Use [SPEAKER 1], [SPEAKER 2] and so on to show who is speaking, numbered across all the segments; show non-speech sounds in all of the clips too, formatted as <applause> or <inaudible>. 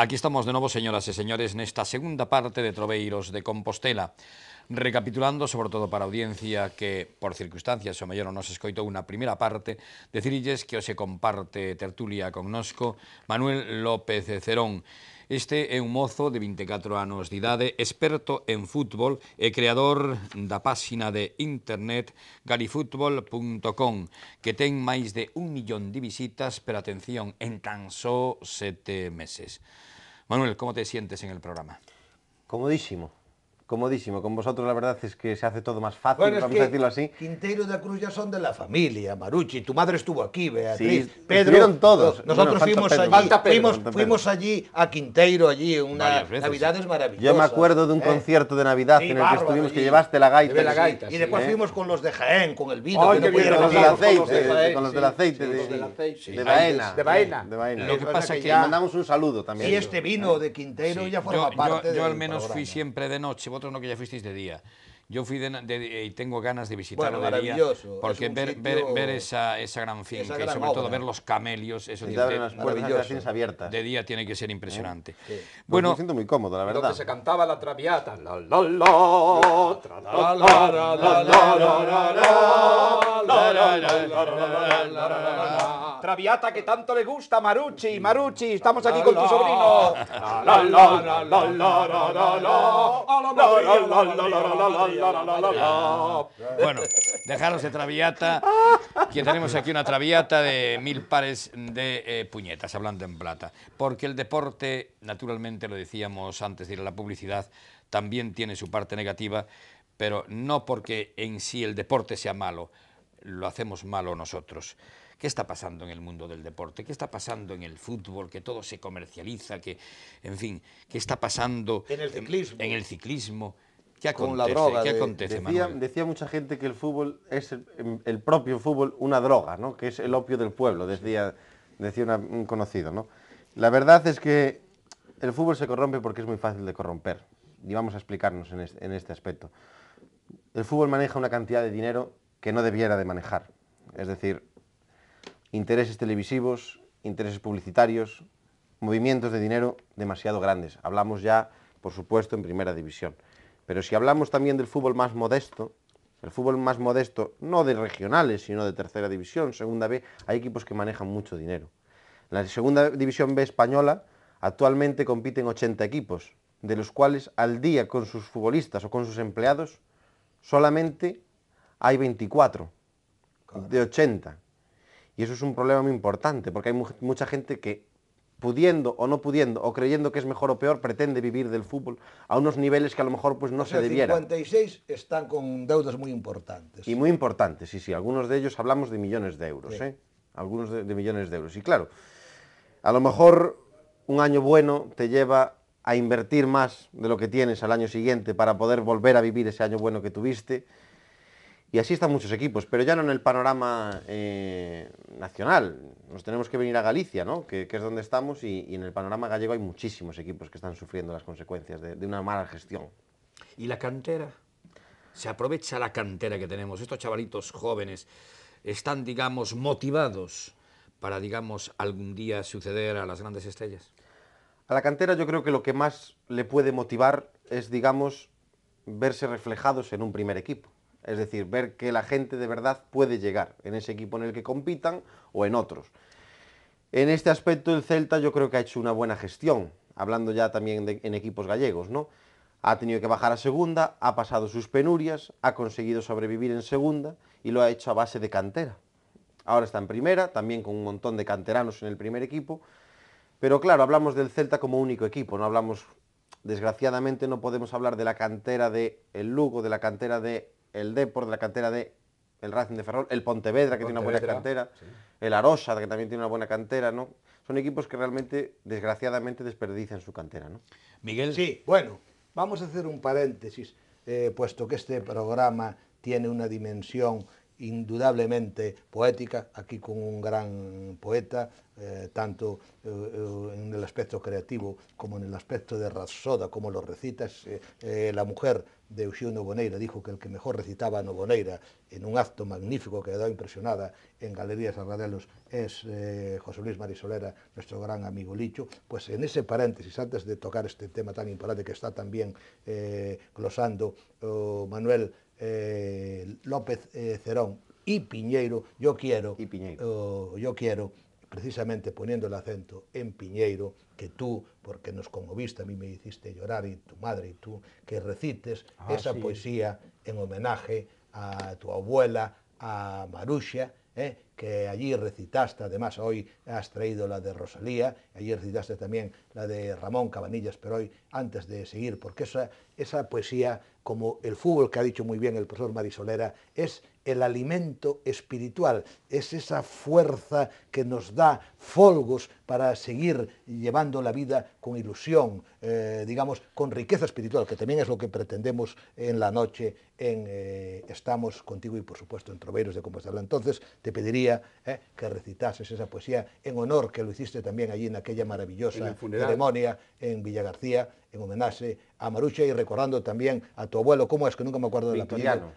[SPEAKER 1] Aquí estamos de novo, señoras e señores, nesta segunda parte de Troveiros de Compostela, recapitulando, sobre todo para a audiencia que, por circunstancias, o mellor non nos escoitou unha primeira parte, decirlles que hoxe comparte tertulia connosco Manuel López de Cerón. Este é un mozo de 24 anos de idade, experto en fútbol e creador da páxina de internet galifutbol.com, que ten máis de un millón de visitas, pero atención, en tan só sete meses. Manuel, ¿cómo te sientes en el programa? Comodísimo comodísimo. Con vosotros
[SPEAKER 2] la verdad es que se hace todo más fácil, vamos a decirlo así.
[SPEAKER 3] Quinteiro de la Cruz ya son de la familia, Marucci, tu madre estuvo aquí, Beatriz, sí, Pedro. todos. Nosotros fuimos, Allí, fuimos, fuimos, allí a Quinteiro, allí, una Navidad es maravillosa. Yo me acuerdo de un ¿Eh?
[SPEAKER 2] concierto de Navidad en el que estuvimos, que llevaste la gaita. y después ¿eh? fuimos
[SPEAKER 3] con los de Jaén, con el vino. que con, los del aceite,
[SPEAKER 2] con los del aceite, de Baena. De Baena. Lo que pasa es que... mandamos un saludo también. Y este
[SPEAKER 3] vino de Quinteiro ya forma
[SPEAKER 1] parte de... Yo al menos fui siempre de noche vosotros no que ya fuisteis de día. Yo fui y tengo ganas de visitarlo de día porque ver, esa, esa gran finca y sobre todo ver los camelios, eso tiene, abiertas. De día tiene que ser impresionante. Bueno, muy cómodo, la verdad. Donde se cantaba la Traviata, la
[SPEAKER 2] la
[SPEAKER 4] la Traviata que tanto le gusta Marucci, Marucci, estamos aquí con tu sobrino.
[SPEAKER 5] Ah.
[SPEAKER 1] Bueno, dejaros de traviata, que tenemos aquí una traviata de mil pares de eh, puñetas, hablando en plata. Porque el deporte, naturalmente, lo decíamos antes de ir a la publicidad, también tiene su parte negativa, pero no porque en sí el deporte sea malo, lo hacemos malo nosotros. ¿Qué está pasando en el mundo del deporte? ¿Qué está pasando en el fútbol? Que todo se comercializa, que, en fin, ¿qué está pasando en el ciclismo ¿Qué acontece? con
[SPEAKER 2] decía, mucha gente que el fútbol es em, el, propio fútbol una droga, ¿no? que es el opio del pueblo, decía, decía un conocido. La verdad es que el fútbol se corrompe porque es muy fácil de corromper. Y vamos a explicarnos en este, en este aspecto. El fútbol maneja una cantidad de dinero que no debiera de manejar. Es decir, intereses televisivos, intereses publicitarios, movimientos de dinero demasiado grandes. Hablamos ya, por supuesto, en primera división. Pero si hablamos también del fútbol más modesto, el fútbol más modesto, no de regionales, sino de tercera división, segunda B, hay equipos que manejan mucho dinero. la segunda división B española actualmente compiten 80 equipos, de los cuales al día con sus futbolistas o con sus empleados solamente hay 24 de 80. Y eso es un problema muy importante, porque hay mucha gente que pudiendo o no pudiendo, o creyendo que es mejor o peor, pretende vivir del fútbol a unos niveles que a lo mejor pues no o sea, se
[SPEAKER 3] 56
[SPEAKER 2] están con deudas muy importantes. Y muy importantes, sí, sí. Algunos de ellos hablamos de millones de euros, ¿eh? Algunos de millones de euros. Y claro, a lo mejor un año bueno te lleva a invertir más de lo que tienes al año siguiente para poder volver a vivir ese año bueno que tuviste y así están muchos equipos, pero ya no en el panorama eh, nacional. Nos tenemos que venir a Galicia, ¿no? que, es donde estamos, y, en el panorama gallego hay muchísimos equipos que están sufriendo las consecuencias de, de, una mala gestión.
[SPEAKER 1] ¿Y la cantera? ¿Se aprovecha la cantera que tenemos? Estos chavalitos jóvenes están, digamos, motivados para, digamos, algún día suceder a las grandes estrellas.
[SPEAKER 2] A la cantera yo creo que lo que más le puede motivar es, digamos, verse reflejados en un primer equipo es decir, ver que la gente de verdad puede llegar en ese equipo en el que compitan o en otros. En este aspecto el Celta yo creo que ha hecho una buena gestión, hablando ya también en equipos gallegos, ¿no? Ha tenido que bajar a segunda, ha pasado sus penurias, ha conseguido sobrevivir en segunda y lo ha hecho a base de cantera. Ahora está en primera, también con un montón de canteranos en el primer equipo, pero claro, hablamos del Celta como único equipo, no hablamos, desgraciadamente no podemos hablar de la cantera de el Lugo, de la cantera de el Depor de la cantera de el Racing de Ferrol, el Pontevedra, que tiene una buena cantera, el Arosa, que también tiene una buena cantera, ¿no? Son equipos que realmente, desgraciadamente, desperdician su cantera, ¿no? Miguel. Sí, bueno,
[SPEAKER 3] vamos a hacer un paréntesis, eh, puesto que este programa tiene una dimensión indudablemente poética, aquí con un gran poeta, eh, tanto eh, eh, en el aspecto creativo como en el aspecto de rasoda como lo recitas, la mujer de Uxío Novoneira dijo que el que mejor recitaba a Novoneira en un acto magnífico que ha dado impresionada en Galerías Arradelos es José Luis Marisolera, nuestro gran amigo Licho. Pues en ese paréntesis, antes de tocar este tema tan importante que está también glosando oh, Manuel, eh, López eh, Cerón y Piñeiro, yo quiero, y Piñeiro. Oh, yo quiero, precisamente poniendo el acento en Piñeiro, que tú, porque nos conmoviste, a mí me hiciste llorar y tu madre y tú, que recites ah, esa sí. poesía en homenaje a tu abuela, a Maruxia, ¿eh? que allí recitaste, además hoy has traído la de Rosalía, allí recitaste también la de Ramón Cabanillas, pero hoy antes de seguir, porque esa, esa poesía, como el fútbol que ha dicho muy bien el profesor Marisolera, es el alimento espiritual, es esa fuerza que nos da folgos para seguir llevando la vida con ilusión, eh, digamos, con riqueza espiritual, que también es lo que pretendemos en la noche en eh, Estamos contigo y por supuesto en Troveiros de Compostela. Entonces te pediría eh, que recitases esa poesía en honor que lo hiciste también allí en aquella maravillosa ceremonia en Villa García en homenaje a Marucha y recordando también a tu abuelo, como es que nunca me acuerdo de la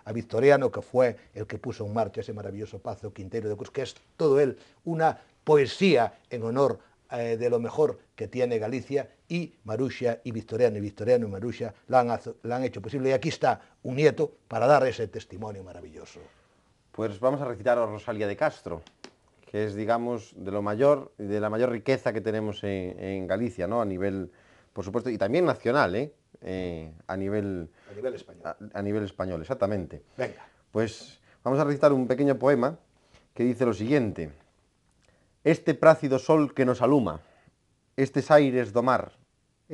[SPEAKER 3] A Victoriano, que fue el que puso en marcha ese maravilloso Pazo Quintero de Cruz, que es todo él una poesía en honor eh, de lo mejor que tiene Galicia y Marucha y Victoriano y Victoriano y Marucha la han hecho posible. Y aquí está un nieto para dar ese testimonio maravilloso
[SPEAKER 2] pues vamos a recitar a Rosalia de Castro, que es, digamos, de, lo mayor, de la mayor riqueza que tenemos en, Galicia, ¿no? A nivel, por supuesto, y también nacional, ¿eh? eh a, nivel, a nivel español. exactamente. Venga. Pues vamos a recitar un pequeño poema que dice lo siguiente. Este prácido sol que nos aluma, estes aires do mar,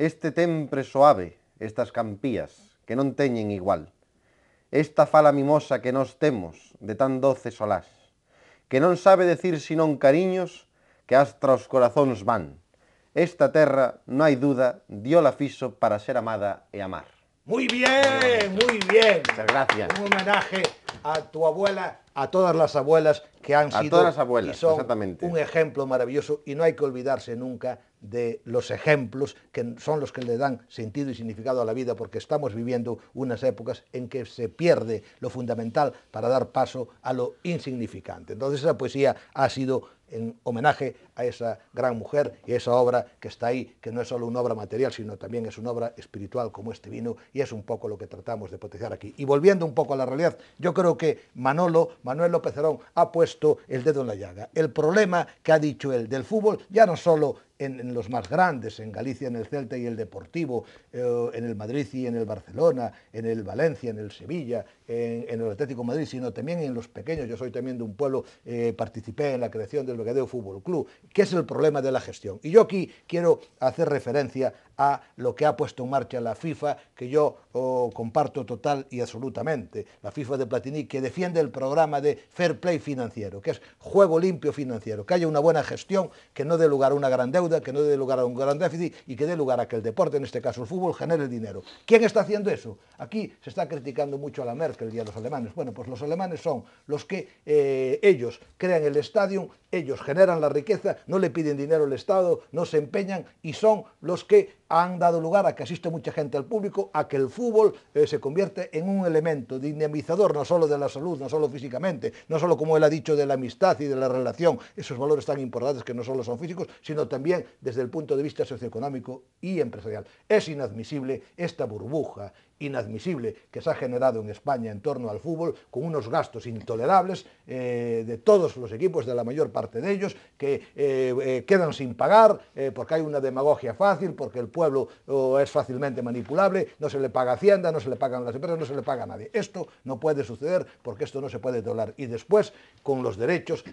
[SPEAKER 2] este tempre suave, estas campías, que no teñen igual esta fala mimosa que nos temos de tan doce solás, que no sabe decir en cariños que hasta los corazones van. Esta terra, no hay duda, dio la fiso para ser amada y e amar. Muy bien, muy bien. Muchas gracias.
[SPEAKER 3] Un homenaje a tu abuela,
[SPEAKER 2] a todas las abuelas que han sido todas las
[SPEAKER 3] abuelas, son exactamente. un ejemplo maravilloso y no hay que olvidarse nunca de los ejemplos que son los que le dan sentido y significado a la vida porque estamos viviendo unas épocas en que se pierde lo fundamental para dar paso a lo insignificante. Entonces esa poesía ha sido en homenaje a esa gran mujer y a esa obra que está ahí, que no es solo una obra material, sino también es una obra espiritual como este vino, y es un poco lo que tratamos de potenciar aquí. Y volviendo un poco a la realidad, yo creo que Manolo, Manuel López Herón, ha puesto el dedo en la llaga. El problema que ha dicho él del fútbol, ya no solo en, los más grandes, en Galicia, en el Celta y el Deportivo, eh, en el Madrid y en el Barcelona, en el Valencia, en el Sevilla, en, el Atlético Madrid, sino también en los pequeños. Yo soy también de un pueblo, eh, participé en la creación del Vegadeo Fútbol Club, que es el problema de la gestión. Y yo aquí quiero hacer referencia a lo que ha puesto en marcha la FIFA, que yo oh, comparto total y absolutamente. La FIFA de Platini, que defiende el programa de Fair Play financiero, que es juego limpio financiero, que haya una buena gestión, que no dé lugar a una gran deuda, que no dé lugar a un gran déficit y que dé lugar a que el deporte, en este caso el fútbol, genere dinero. ¿Quién está haciendo eso? Aquí se está criticando mucho a la Merkel y a los alemanes. Bueno, pues los alemanes son los que eh, ellos crean el estadio, ellos generan la riqueza, no le piden dinero al Estado, no se empeñan y son los que han dado lugar a que asiste mucha gente al público, a que el fútbol eh, se convierte en un elemento dinamizador, no solo de la salud, no solo físicamente, no solo, como él ha dicho, de la amistad y de la relación, esos valores tan importantes que no solo son físicos, sino también desde el punto de vista socioeconómico y empresarial. Es inadmisible esta burbuja, inadmisible que se ha generado en España en torno al fútbol, con unos gastos intolerables eh, de todos los equipos, de la mayor parte de ellos, que eh, eh, quedan sin pagar porque hay una demagogia fácil, porque el pueblo oh, es fácilmente manipulable, no se le paga Hacienda, no se le pagan las empresas, no se le paga a nadie. Esto no puede suceder porque esto no se puede tolerar. Y después, con los derechos,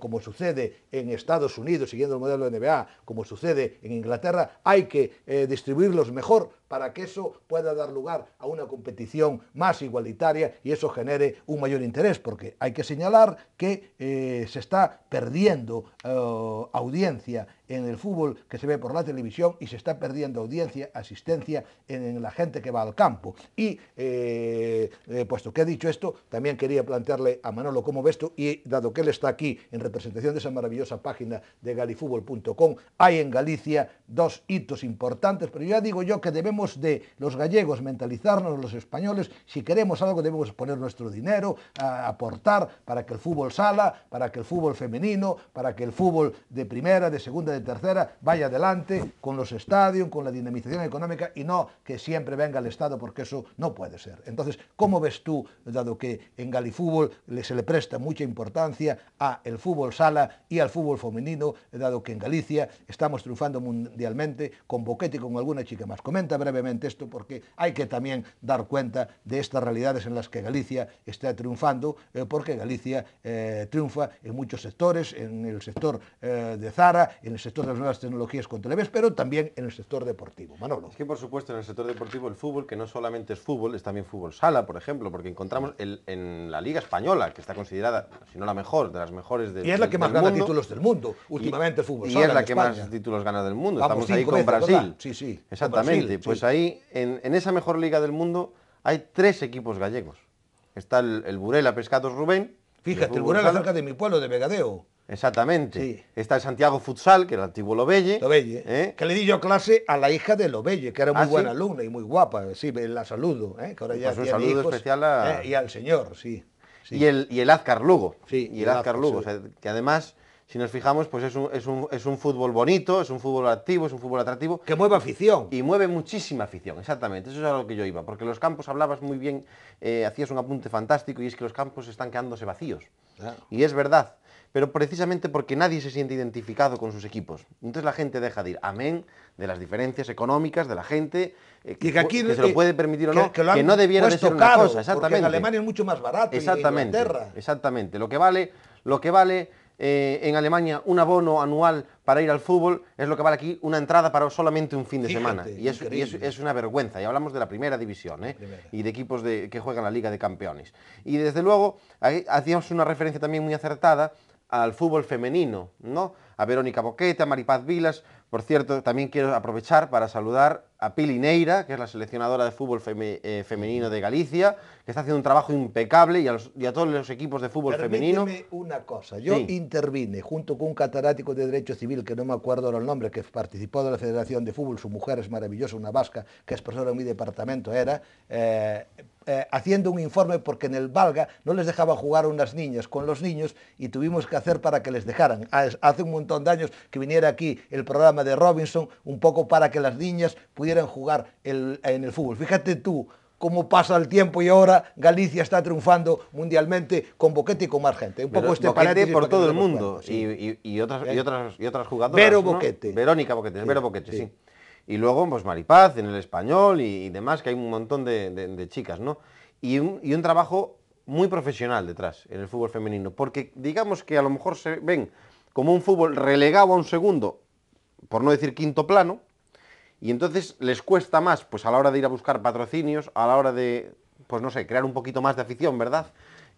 [SPEAKER 3] como sucede en Estados Unidos, siguiendo el modelo de NBA, como sucede en Inglaterra, hay que distribuirlos mejor para que eso pueda dar lugar a una competición más igualitaria y eso genere un mayor interés, porque hay que señalar que eh, se está perdiendo eh, audiencia en el fútbol que se ve por la televisión y se está perdiendo audiencia, asistencia en, la gente que va al campo. Y eh, eh, puesto que he dicho esto, también quería plantearle a Manolo cómo ve esto y dado que él está aquí en representación de esa maravillosa página de galifútbol.com, hay en Galicia dos hitos importantes, pero ya digo yo que debemos de los gallegos mentalizarnos, los españoles, si queremos algo debemos poner nuestro dinero, a aportar para que el fútbol sala, para que el fútbol femenino, para que el fútbol de primera, de segunda, de tercera vaya adelante con los estadios, con la dinamización económica y no que siempre venga el Estado porque eso no puede ser. Entonces, ¿cómo ves tú, dado que en Galifútbol se le presta mucha importancia a el fútbol sala y al fútbol femenino, dado que en Galicia estamos triunfando mundialmente con Boquete y con alguna chica más? Comenta brevemente esto porque hay que también dar cuenta de estas realidades en las que Galicia está triunfando, eh, porque Galicia eh, triunfa en muchos sectores, en el sector eh, de Zara, en el sector de las nuevas tecnologías con Televes, pero también en el sector
[SPEAKER 2] deportivo. Manolo. Es que, por supuesto, en el sector deportivo el fútbol, que no solamente es fútbol, es también fútbol sala, por ejemplo, porque encontramos el, en la Liga Española, que está considerada, si no la mejor, de las mejores del mundo. Y es la que más gana títulos
[SPEAKER 3] del mundo, últimamente el fútbol sala. Y es la que más
[SPEAKER 2] títulos gana del mundo. Estamos ahí con Brasil. Sí, sí. Exactamente. pues ahí, en, esa mejor liga del mundo, hay tres equipos gallegos. Está el, Burela Pescados Rubén. Fíjate, el Burela cerca de
[SPEAKER 3] mi pueblo, de Vegadeo.
[SPEAKER 2] Exactamente. Está el Santiago Futsal, que era el antiguo Lobelle. Lobelle. ¿eh? Que le di yo clase a la hija de Lobelle, que era muy ah, buena
[SPEAKER 3] alumna y muy guapa. Sí, la saludo. ¿eh? Es pues un saludo especial a... ¿eh? y
[SPEAKER 2] al señor, sí. Y, el, Azcar Lugo. Sí, y el, Azcar Lugo. que además, si nos fijamos, pues es un, fútbol bonito, es un fútbol activo, es un fútbol atractivo. Que mueve afición. Y mueve muchísima afición, exactamente. Eso es a lo que yo iba. Porque los campos hablabas muy bien, hacías un apunte fantástico y es que los campos están quedándose vacíos. Ah. Y es verdad pero precisamente porque nadie se siente identificado con sus equipos. Entonces la gente deja de ir. Amén de las diferencias económicas de la gente, eh, que, aquí, se lo eh, puede permitir o no, que, no debiera de ser una cosa. Exactamente. En Alemania es mucho más barato. Exactamente. exactamente. Lo que vale, lo que vale eh, en Alemania un abono anual para ir al fútbol es lo que vale aquí una entrada para solamente un fin de semana. Y, es, es, una vergüenza. Y hablamos de la primera división y de equipos que juegan la Liga de Campeones. Y desde luego, hacíamos una referencia también muy acertada al fútbol femenino, ¿no? a Verónica Boqueta, Maripaz Vilas. Por cierto, también quiero aprovechar para saludar a Pili Neira, que es la seleccionadora de fútbol eh, femenino de Galicia, que está haciendo un trabajo impecable y a, todos los equipos de fútbol Permíteme femenino.
[SPEAKER 3] una cosa, yo intervine junto con un catedrático de Derecho Civil, que no me acuerdo ahora el nombre, que participó de la Federación de Fútbol, su mujer es maravillosa, una vasca, que es profesora de mi departamento, era... Eh, eh, haciendo un informe porque en el Valga no les dejaba jugar unas niñas con los niños y tuvimos que hacer para que les dejaran. Hace un montón montón años, que viniera aquí el programa de Robinson, un poco para que las niñas pudieran jugar en el fútbol. Fíjate tú cómo pasa el tiempo y ahora Galicia está triunfando mundialmente con Boquete y con más gente. Un poco este Boquete por todo el mundo
[SPEAKER 2] y, y, otras, y, eh, otras, y otras jugadoras. pero Boquete. Verónica Boquete, sí, Boquete, sí. Y luego pues Maripaz en el español y, demás, que hay un montón de, chicas, ¿no? Y y un trabajo muy profesional detrás en el fútbol femenino, porque digamos que a lo mejor se ven como un fútbol relegado a un segundo, por no decir quinto plano, y entonces les cuesta más, pues a la hora de ir a buscar patrocinios, a la hora de, pues no sé, crear un poquito más de afición, ¿verdad?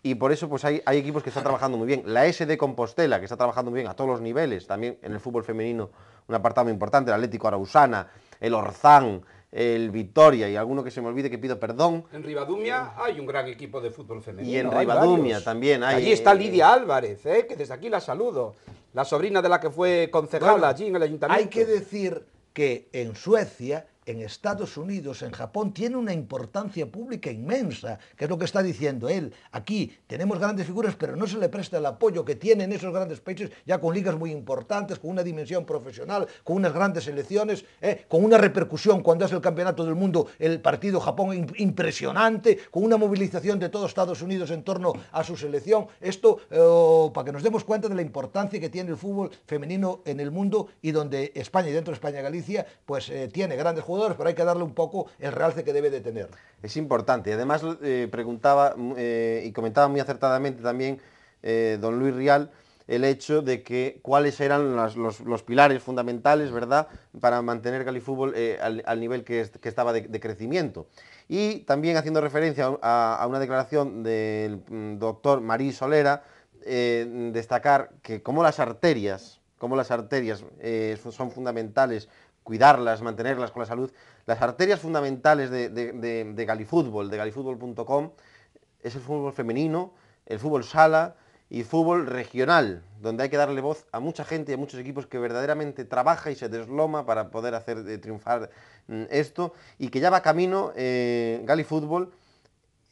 [SPEAKER 2] Y por eso pues hay, equipos que están trabajando muy bien. La SD Compostela, que está trabajando muy bien a todos los niveles, también en el fútbol femenino un apartado muy importante, el Atlético Arausana, el Orzán, el Vitoria y alguno que se me olvide que pido perdón.
[SPEAKER 4] En Rivadumia hay un gran equipo de fútbol femenino. Y en Rivadumia también hay. Allí está eh, Lidia Álvarez, eh, que desde aquí la saludo la sobrina de la que fue concejala allí en el ayuntamiento. Hay que decir que en Suecia
[SPEAKER 3] en Estados Unidos, en Japón, tiene una importancia pública inmensa, que es lo que está diciendo él. Aquí tenemos grandes figuras, pero no se le presta el apoyo que tienen esos grandes países, ya con ligas muy importantes, con una dimensión profesional, con unas grandes selecciones, ¿eh? con una repercusión cuando hace el Campeonato del Mundo el partido Japón impresionante, con una movilización de todos Estados Unidos en torno a su selección. Esto, eh, para que nos demos cuenta de la importancia que tiene el fútbol femenino en el mundo y donde España y dentro de España Galicia, pues eh, tiene grandes jugadores pero hay que darle un poco el
[SPEAKER 2] realce que debe de tener. Es importante. Además, eh, preguntaba mm, eh, y comentaba muy acertadamente también eh, don Luis Rial el hecho de que cuáles eran los, pilares fundamentales, ¿verdad?, para mantener Califúbol al, nivel que, estaba de, crecimiento. Y también haciendo referencia a, una declaración del mm, doctor Marí Solera, destacar que como las arterias, como las arterias son fundamentales cuidarlas, mantenerlas con la salud. Las arterias fundamentales de, de, de, Galifútbol, de galifútbol.com, es el fútbol femenino, el fútbol sala y fútbol regional, donde hay que darle voz a mucha gente y a muchos equipos que verdaderamente trabaja y se desloma para poder hacer eh, triunfar mm, esto y que ya va camino eh, Galifútbol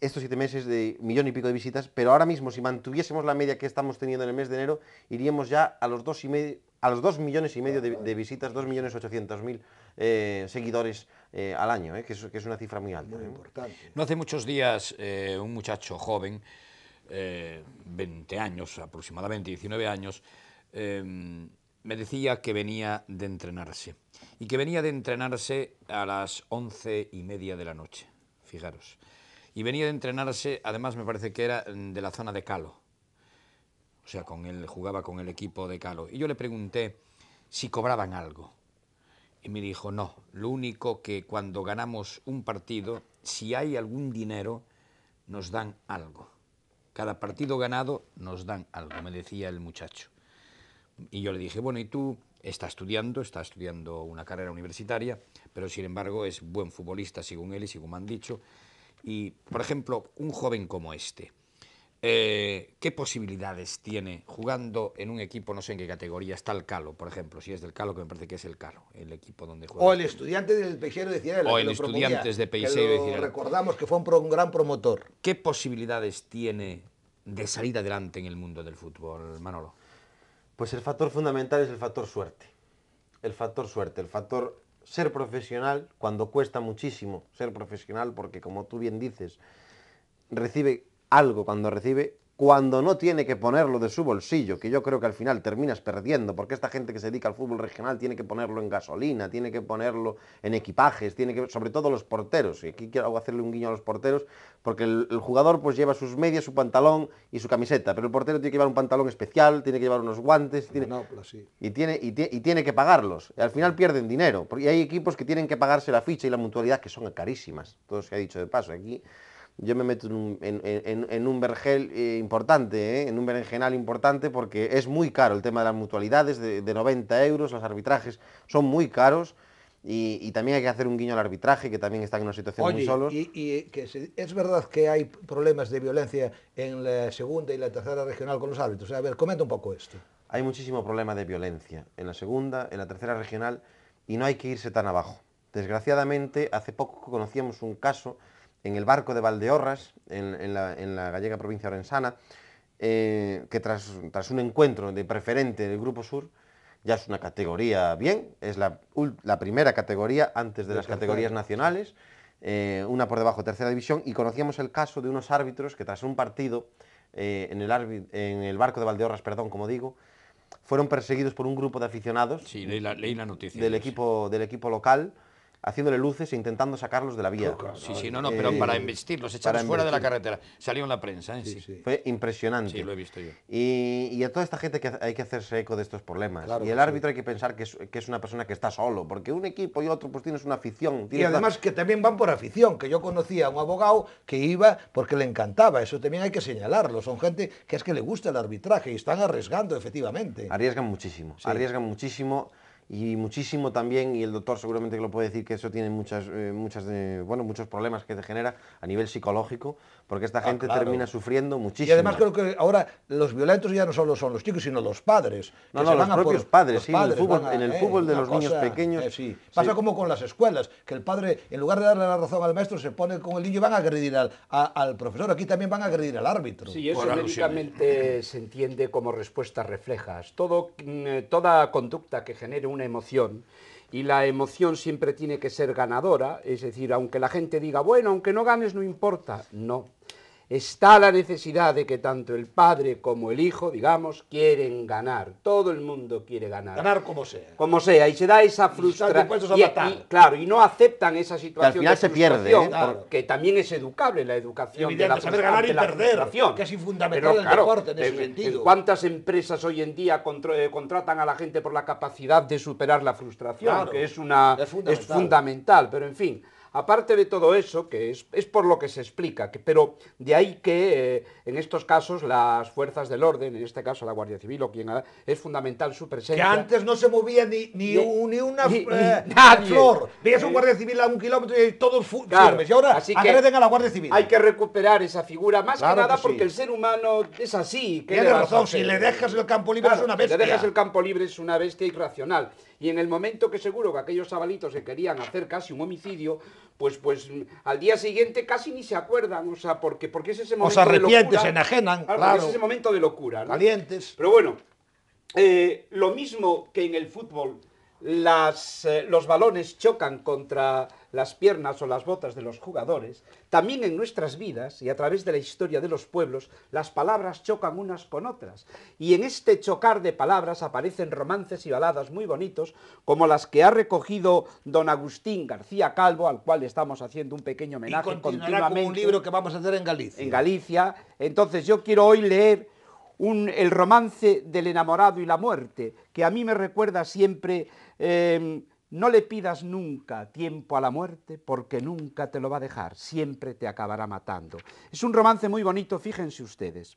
[SPEAKER 2] estos siete meses de millón y pico de visitas, pero ahora mismo si mantuviésemos la media que estamos teniendo en el mes de enero, iríamos ya a los dos y medio, a los 2 millones y medio de, visitas, 2 millones 800 mil eh,
[SPEAKER 1] seguidores eh, al año, eh, que, es, una cifra muy alta. importante. No hace muchos días un muchacho joven, 20 años aproximadamente, 19 años, me decía que venía de entrenarse y que venía de entrenarse a las once y media de la noche, fijaros. Y venía de entrenarse, además me parece que era de la zona de Calo, o sea, con él, jugaba con el equipo de Calo. Y yo le pregunté si cobraban algo. Y me dijo, no, lo único que cuando ganamos un partido, si hay algún dinero, nos dan algo. Cada partido ganado nos dan algo, me decía el muchacho. Y yo le dije, bueno, ¿y tú está estudiando, está estudiando una carrera universitaria, pero sin embargo es buen futbolista, según él y según me han dicho. Y, por ejemplo, un joven como este, eh, ¿Qué posibilidades tiene jugando en un equipo, no sé en qué categoría, está el Calo, por ejemplo, si es del Calo, que me parece que es el Calo, el equipo donde juega? O el
[SPEAKER 3] estudiante del Peixero de Cirela. O el Estudiantes de Peixero Recordamos
[SPEAKER 1] que fue un gran promotor. ¿Qué posibilidades tiene de salir adelante en el mundo del fútbol, Manolo? Pues
[SPEAKER 2] el factor fundamental es el factor suerte. El factor suerte, el factor ser profesional, cuando cuesta muchísimo ser profesional, porque como tú bien dices, recibe algo cuando recibe, cuando no tiene que ponerlo de su bolsillo, que yo creo que al final terminas perdiendo, porque esta gente que se dedica al fútbol regional tiene que ponerlo en gasolina, tiene que ponerlo en equipajes, tiene que, sobre todo los porteros, y aquí quiero hacerle un guiño a los porteros, porque el, jugador pues lleva sus medias, su pantalón y su camiseta, pero el portero tiene que llevar un pantalón especial, tiene que llevar unos guantes, tiene, y, tiene, tiene que pagarlos, y al final pierden dinero, porque hay equipos que tienen que pagarse la ficha y la mutualidad, que son carísimas, todo se ha dicho de paso, aquí yo me meto en un, en, un vergel eh, importante, eh, en un berenjenal importante, porque es muy caro el tema de las mutualidades, de, 90 euros, los arbitrajes son muy caros. Y, también hay que hacer un guiño al arbitraje, que también está en una situación muy solos.
[SPEAKER 3] Y, es verdad que hay problemas de violencia en la segunda y la tercera regional con los árbitros. A ver, comenta un poco esto.
[SPEAKER 2] Hay muchísimo problema de violencia en la segunda, en la tercera regional, y no hay que irse tan abajo. Desgraciadamente, hace poco conocíamos un caso en el barco de Valdeorras, en, la, gallega provincia orensana, eh, que tras, un encuentro de preferente del Grupo Sur, ya es una categoría bien, es la, primera categoría antes de, las categorías nacionales, eh, una por debajo, de tercera división, y conocíamos el caso de unos árbitros que tras un partido eh, en, el barco de Valdeorras, perdón, como digo, fueron perseguidos por un grupo de aficionados del, equipo, del equipo local haciéndole luces e intentando sacarlos de la vía. Sí, sí, no, no, pero para investirlos, echarlos fuera de la carretera.
[SPEAKER 1] Salió en la prensa, ¿eh?
[SPEAKER 2] Fue impresionante. Sí, lo he visto yo. Y, a toda esta gente que hay que hacerse eco de estos problemas. y el árbitro hay que pensar que es, una persona que está solo, porque un equipo y otro pues tienes una afición. y además
[SPEAKER 3] que también van por afición, que yo conocía a un abogado que iba porque le encantaba,
[SPEAKER 2] eso también hay que señalarlo. Son gente que es que le gusta el arbitraje y están arriesgando, efectivamente. Arriesgan muchísimo, arriesgan muchísimo y muchísimo también, y el doctor seguramente que lo puede decir, que eso tiene muchas, eh, muchas bueno, muchos problemas que te genera a nivel psicológico, porque esta ah, gente termina sufriendo muchísimo. Y además creo que ahora los violentos ya no solo son los chicos, sino los padres. No, no, los propios padres, en el eh, fútbol, de los niños pequeños.
[SPEAKER 3] Eh, Pasa como con las escuelas, que el padre, en lugar de darle la razón al maestro, se pone con el niño y van a agredir al, al profesor, aquí también van a agredir
[SPEAKER 4] al árbitro. Sí, eso lógicamente se entiende como respuestas reflejas. Todo, mm, toda conducta que genere una emoción y la emoción siempre tiene que ser ganadora, es decir, aunque la gente diga, bueno, aunque no ganes, no importa, no está la necesidad de que tanto el padre como el hijo, digamos, quieren ganar. Todo el mundo quiere ganar. Ganar como sea. Como sea, y se da esa frustración. claro, y no aceptan esa situación. se pierde. ¿eh? Que también es educable la educación. de la saber ganar y perder. Que es fundamental el deporte en ese ¿Cuántas empresas hoy en día eh, contratan a la gente por la capacidad de superar la frustración? que es, una, es fundamental. es fundamental. Pero en fin. Aparte de todo eso, que es, por lo que se explica, que, pero de ahí que eh, en estos casos las fuerzas del orden, en este caso la Guardia Civil o quien es fundamental su presencia. Que antes
[SPEAKER 3] no se movía ni, ni, una eh, flor. Veías un Guardia
[SPEAKER 4] Civil a un kilómetro y todos claro, Y ahora agreden a la Guardia Civil. Hay que recuperar esa figura, más que nada porque el ser humano es así. Tiene razón, si le dejas el campo libre es una bestia. Si le dejas el campo libre es una bestia irracional. Y en el momento que seguro que aquellos sabalitos se querían hacer casi un homicidio, pues, pues al día siguiente casi ni se acuerdan, o sea, porque, porque es ese momento. Os arrepientes, se enajenan, Es ese momento de locura. ¿no? Calientes. Pero bueno, eh, lo mismo que en el fútbol eh, los balones chocan contra las piernas o las botas de los jugadores, también en nuestras vidas y a través de la historia de los pueblos, las palabras chocan unas con otras. Y en este chocar de palabras aparecen romances y baladas muy bonitos, como las que ha recogido don Agustín García Calvo, al cual estamos haciendo un pequeño homenaje y continuamente. Con un libro que vamos a hacer en Galicia. En Galicia. Entonces yo quiero hoy leer el romance del enamorado y la muerte, que a mí me recuerda siempre, em, no le pidas nunca tiempo a la muerte porque nunca te lo va a dejar, siempre te acabará matando. Es un romance muy bonito, fíjense ustedes.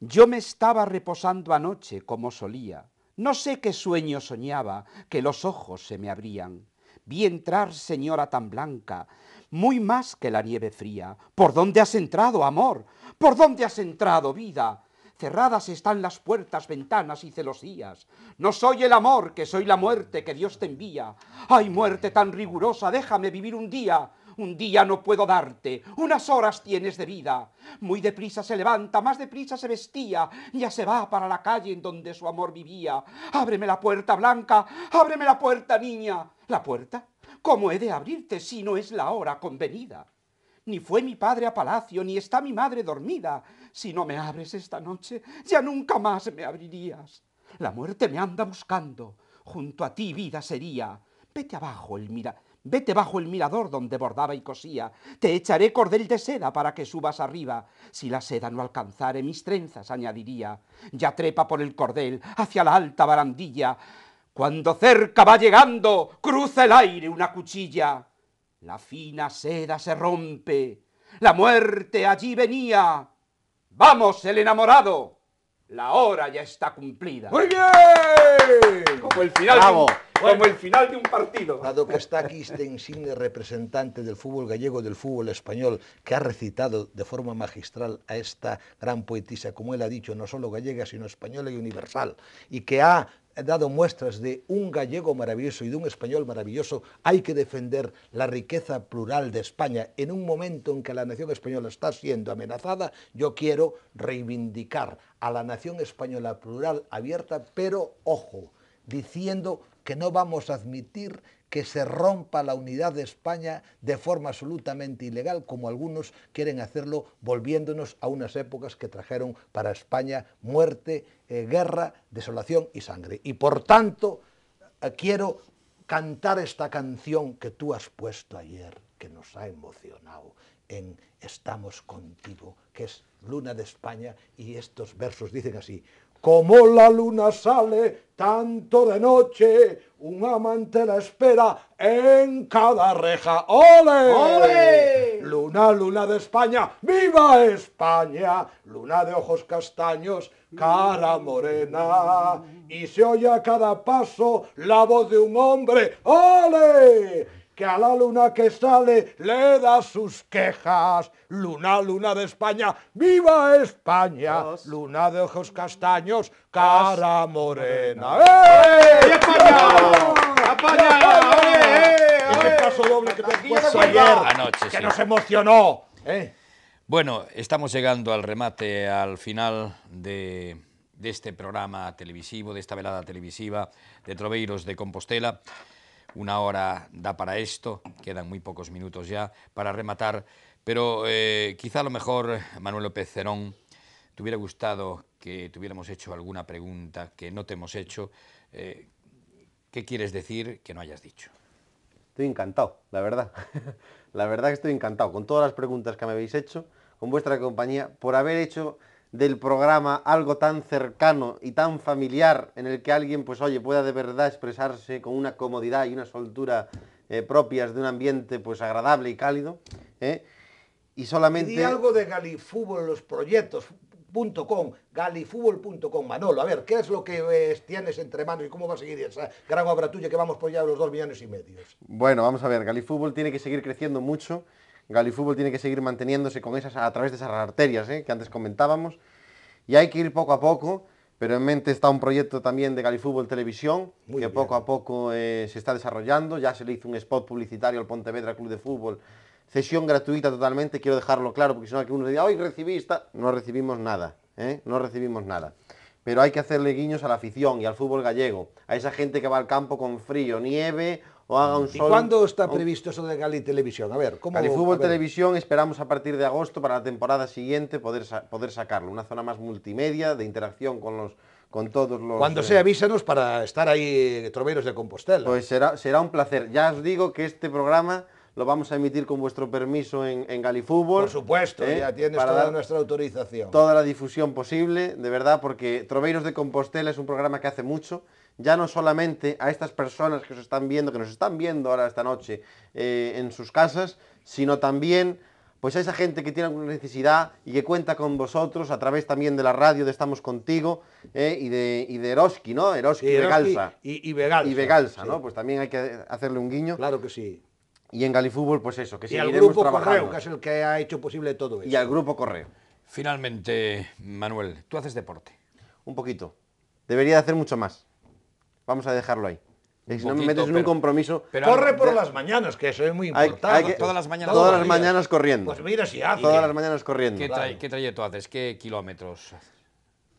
[SPEAKER 4] Yo me estaba reposando anoche como solía. No sé qué sueño soñaba, que los ojos se me abrían. Vi entrar señora tan blanca, muy más que la nieve fría. ¿Por dónde has entrado, amor? ¿Por dónde has entrado, vida? cerradas están las puertas, ventanas y celosías. No soy el amor, que soy la muerte que Dios te envía. Ay, muerte tan rigurosa, déjame vivir un día. Un día no puedo darte, unas horas tienes de vida. Muy deprisa se levanta, más deprisa se vestía, ya se va para la calle en donde su amor vivía. Ábreme la puerta, Blanca, ábreme la puerta, niña. ¿La puerta? ¿Cómo he de abrirte si no es la hora convenida? ni fue mi padre a palacio, ni está mi madre dormida. Si no me abres esta noche, ya nunca más me abrirías. La muerte me anda buscando. Junto a ti vida sería. Vete abajo el mira. Vete bajo el mirador donde bordaba y cosía. Te echaré cordel de seda para que subas arriba. Si la seda no alcanzare, mis trenzas añadiría. Ya trepa por el cordel hacia la alta barandilla. Cuando cerca va llegando, cruza el aire una cuchilla la fina seda se rompe, la muerte allí venía. Vamos, el enamorado, la hora ya está cumplida. ¡Muy
[SPEAKER 3] bien! Como el final, como el final de un partido. Dado que está aquí este insigne representante del fútbol gallego, del fútbol español, que ha recitado de forma magistral a esta gran poetisa, como él ha dicho, no solo gallega, sino española y universal, y que ha dado muestras de un gallego maravilloso y de un español maravilloso, hay que defender la riqueza plural de España en un momento en que la nación española está siendo amenazada, yo quiero reivindicar a la nación española plural abierta, pero ojo, diciendo que no vamos a admitir que se rompa la unidad de España de forma absolutamente ilegal, como algunos quieren hacerlo, volviéndonos a unas épocas que trajeron para España muerte, eh, guerra, desolación y sangre. Y por tanto, eh, quiero cantar esta canción que tú has puesto ayer, que nos ha emocionado en Estamos contigo, que es Luna de España, y estos versos dicen así, como la luna sale, tanto de noche, un amante la espera en cada
[SPEAKER 5] reja. ¡Ole! ¡Ole! Luna, luna de España, ¡viva España! Luna de ojos castaños, cara morena. Y
[SPEAKER 3] se oye a cada paso la voz de un hombre. ¡Ole! que a la luna que sale le da sus quejas. Luna, luna de España, viva España. Luna de ojos castaños, cara morena.
[SPEAKER 5] ¡Eh! ¡España! ¡España! ¡Eh! paso doble que te ayer, que nos emocionó.
[SPEAKER 1] ¿eh? Bueno, estamos llegando al remate, al final de, de este programa televisivo, de esta velada televisiva de Troveiros de Compostela. Una hora da para esto, quedan muy pocos minutos ya para rematar, pero eh, quizá a lo mejor Manuel López Cerón te hubiera gustado que tuviéramos hecho alguna pregunta que no te hemos hecho. Eh, ¿Qué quieres decir que no hayas dicho? Estoy encantado,
[SPEAKER 2] la verdad. <laughs> la verdad que estoy encantado con todas las preguntas que me habéis hecho, con vuestra compañía, por haber hecho del programa algo tan cercano y tan familiar en el que alguien, pues oye, pueda de verdad expresarse con una comodidad y una soltura eh, propias de un ambiente pues agradable y cálido. ¿eh? Y solamente... algo
[SPEAKER 3] de Galifútbol, los proyectos, .com, galifútbol.com. Manolo, a ver, ¿qué es lo que tienes entre manos y cómo va a seguir esa gran obra tuya que vamos por ya los dos millones y medio?
[SPEAKER 2] Bueno, vamos a ver, Galifútbol tiene que seguir creciendo mucho Galifútbol tiene que seguir manteniéndose con esas, a través de esas arterias ¿eh? que antes comentábamos. Y hay que ir poco a poco, pero en mente está un proyecto también de Galifútbol Televisión, que poco a poco eh, se está desarrollando. Ya se le hizo un spot publicitario al Pontevedra Club de Fútbol. sesión gratuita totalmente, quiero dejarlo claro, porque si no que uno diga, hoy recibiste, no recibimos nada, ¿eh? no recibimos nada pero hay que hacerle guiños a la afición y al fútbol gallego, a esa gente que va al campo con frío, nieve ¿Y cuándo está previsto eso de Gali Televisión? A ver, ¿cómo...? Fútbol Televisión esperamos a partir de agosto para la temporada siguiente poder, sacarlo. Una zona más multimedia, de interacción con los con todos los... Cuando eh, sea, avísanos para estar ahí eh, Troveiros de Compostela. Pues será, será un placer. Ya os digo que este programa lo vamos a emitir con vuestro permiso en, en Fútbol Por supuesto, ¿eh? ya tienes toda
[SPEAKER 3] nuestra autorización.
[SPEAKER 2] Toda la difusión posible, de verdad, porque Troveiros de Compostela es un programa que hace mucho ya no solamente a estas personas que nos están viendo, que nos están viendo ahora esta noche eh, en sus casas, sino también pues a esa gente que tiene alguna necesidad y que cuenta con vosotros a través también de la radio de Estamos Contigo eh, y, de, y Eroski, ¿no? Eroski, y Begalsa. Y, y ¿no? Pues también hay que hacerle un guiño. Claro que sí. Y en Galifútbol, pues eso, que y al grupo Correo, que
[SPEAKER 1] es el que ha hecho posible todo eso. Y
[SPEAKER 2] al Grupo Correo.
[SPEAKER 1] Finalmente, Manuel, tú haces deporte. Un poquito.
[SPEAKER 2] Debería hacer mucho más. Vamos a dejarlo ahí. si no me metes en un compromiso. corre
[SPEAKER 1] por las mañanas, que eso
[SPEAKER 2] es muy importante. todas las mañanas. Todas las mañanas corriendo. Pues mira si Todas las mañanas corriendo. ¿Qué,
[SPEAKER 1] trayecto haces? ¿Qué kilómetros?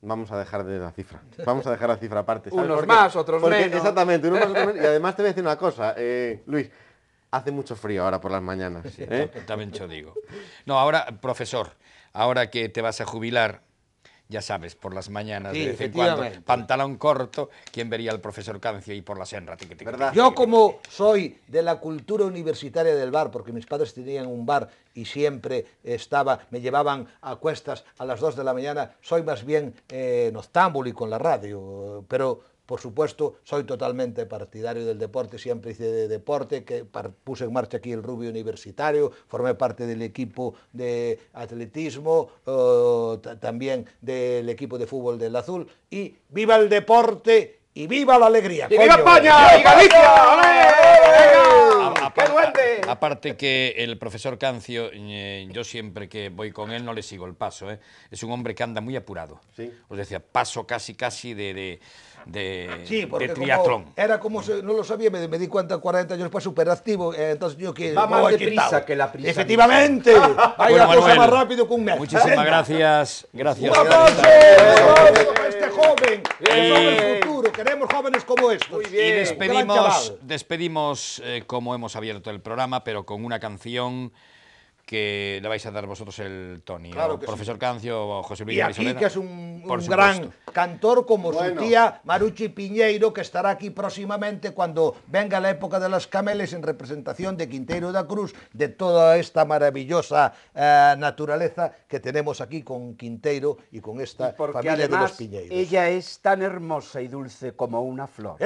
[SPEAKER 2] Vamos a dejar de la cifra. Vamos a dejar la cifra aparte. unos más, otros menos. Exactamente, Y además te voy a decir una cosa, eh, Luis. Hace mucho frío ahora por las mañanas. ¿eh? También
[SPEAKER 1] digo. No, ahora, profesor, ahora que te vas a jubilar, ya sabes, por las mañanas de vez en cuando, pantalón corto, ¿quién vería al profesor Cancio y por la senra? Yo
[SPEAKER 3] como soy de la cultura universitaria del bar, porque mis padres tenían un bar y siempre estaba, me llevaban a cuestas a las 2 de la mañana, soy más bien eh, noctámbulo y con la radio, pero por supuesto, soy totalmente partidario del deporte, siempre hice de deporte, que puse en marcha aquí el Rubio universitario, formé parte del equipo de atletismo, eh, también del equipo de fútbol del azul. Y viva el deporte y viva la alegría. ¡Viva España! ¡Viva
[SPEAKER 1] Galicia! ¡Qué duende! Aparte que el profesor Cancio, eh, yo siempre que voy con él no le sigo el paso. Eh. Es un hombre que anda muy apurado. Os decía, paso casi, casi de de, triatlón.
[SPEAKER 3] era como, no lo sabía, me, di cuenta 40 años después, superactivo activo, eh, entonces yo que... Va más oh, deprisa que la prisa. Efectivamente, hay bueno, cosa más rápido que un mes.
[SPEAKER 1] Muchísimas gracias, gracias. ¡Un aplauso! a este joven! el futuro,
[SPEAKER 3] queremos jóvenes como estos. Y
[SPEAKER 1] despedimos, eh, como hemos abierto el programa, pero con una canción que le vais a dar vosotros el Tony. Claro profesor Cancio o José Luis. Y aquí que es un, gran
[SPEAKER 3] cantor como su tía Maruchi Piñeiro, que estará aquí próximamente cuando venga la época de las cameles en representación de Quintero la Cruz, de toda esta maravillosa eh, naturaleza que tenemos aquí
[SPEAKER 4] con Quintero y con esta familia de los Piñeiros. Ella es tan hermosa y dulce como una flor.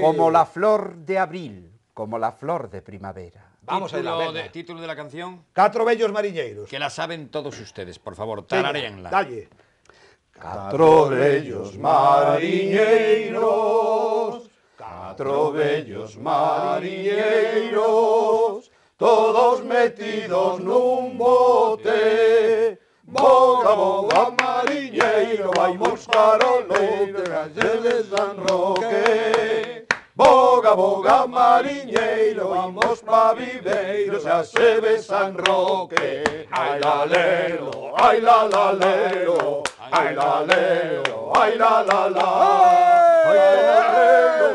[SPEAKER 4] Como la flor de abril, como la flor de primavera.
[SPEAKER 1] Vamos título a ver, de, título de la canción. Catro bellos mariñeiros. Que la saben todos ustedes, por favor, tararéenla. Dalle. Catro bellos mariñeiros,
[SPEAKER 3] catro bellos mariñeiros,
[SPEAKER 5] todos metidos nun bote. Boga, boga, mariñeiro, vai buscar o leite, galleles San Roque. Boga, boga, mariñeiro, vamos pa viveiro, xa se ve San Roque. Ai la, lero, ai la la, lero, ai la, lero, ai la la la. Ai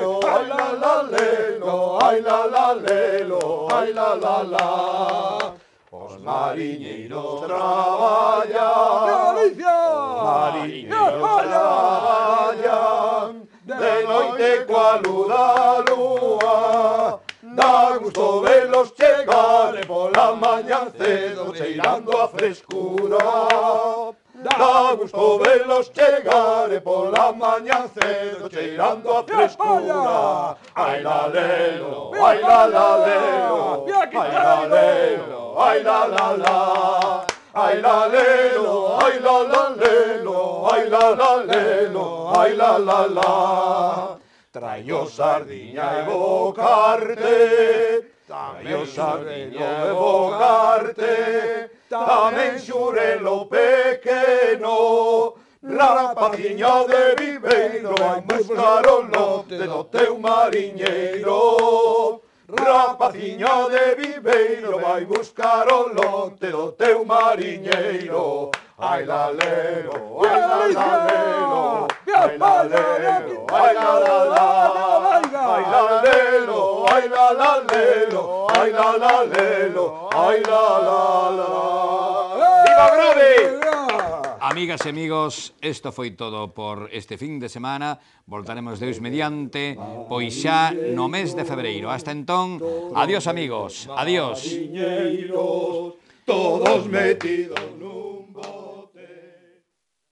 [SPEAKER 5] lalero, ai la lero, ai la la, lero, ai la la la.
[SPEAKER 1] Os mariñeiros traballan,
[SPEAKER 5] os mariñeiros traballan luz, lúa Da gusto velos chegar e pola mañan cedo cheirando a frescura Da gusto velos chegar e pola mañan cedo cheirando a frescura Ai la lelo, ai la la lelo, ai la lelo, ai la la la Ai la lelo, ai la la lelo, ai la la lelo, ai la la la Traio sardinha e bocarte, traio sardinha e bocarte, tamén xure lo pequeno, rapaziño de Viveiro hai buscar o lote do teu mariñeiro. Rapaciño de Viveiro vai buscar o lote do teu mariñeiro. Ai la lalero, ai la lalero, Bailadelo, bailadelo, bailadelo, bailadelo, ¡Viva Grave!
[SPEAKER 1] Amigas e amigos, isto foi todo por este fin de semana. Voltaremos deus mediante, pois xa no mes de febreiro. Hasta entón, adiós amigos, adiós.
[SPEAKER 5] Todos metidos nun